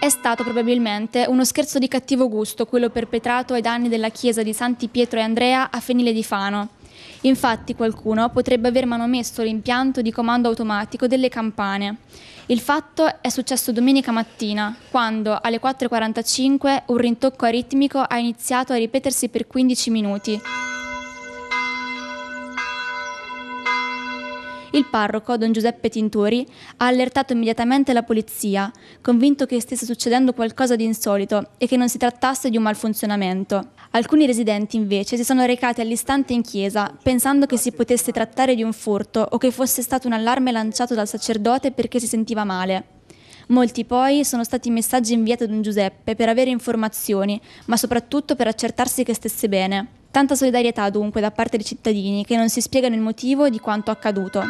È stato probabilmente uno scherzo di cattivo gusto quello perpetrato ai danni della chiesa di Santi Pietro e Andrea a Fenile di Fano. Infatti qualcuno potrebbe aver manomesso l'impianto di comando automatico delle campane. Il fatto è successo domenica mattina, quando alle 4.45 un rintocco aritmico ha iniziato a ripetersi per 15 minuti. il parroco, don Giuseppe Tintori, ha allertato immediatamente la polizia, convinto che stesse succedendo qualcosa di insolito e che non si trattasse di un malfunzionamento. Alcuni residenti invece si sono recati all'istante in chiesa pensando che si potesse trattare di un furto o che fosse stato un allarme lanciato dal sacerdote perché si sentiva male. Molti poi sono stati messaggi inviati a Don Giuseppe per avere informazioni, ma soprattutto per accertarsi che stesse bene. Tanta solidarietà dunque da parte dei cittadini che non si spiegano il motivo di quanto accaduto.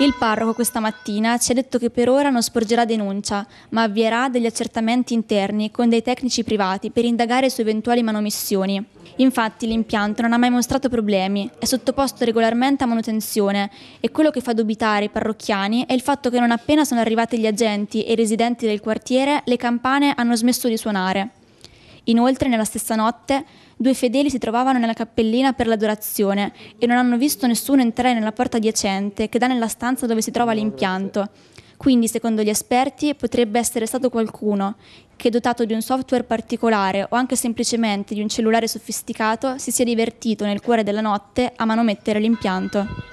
Il parroco questa mattina ci ha detto che per ora non sporgerà denuncia, ma avvierà degli accertamenti interni con dei tecnici privati per indagare su eventuali manomissioni. Infatti l'impianto non ha mai mostrato problemi, è sottoposto regolarmente a manutenzione e quello che fa dubitare i parrocchiani è il fatto che non appena sono arrivati gli agenti e i residenti del quartiere, le campane hanno smesso di suonare. Inoltre, nella stessa notte, due fedeli si trovavano nella cappellina per l'adorazione e non hanno visto nessuno entrare nella porta adiacente che dà nella stanza dove si trova l'impianto. Quindi, secondo gli esperti, potrebbe essere stato qualcuno che, dotato di un software particolare o anche semplicemente di un cellulare sofisticato, si sia divertito nel cuore della notte a manomettere l'impianto.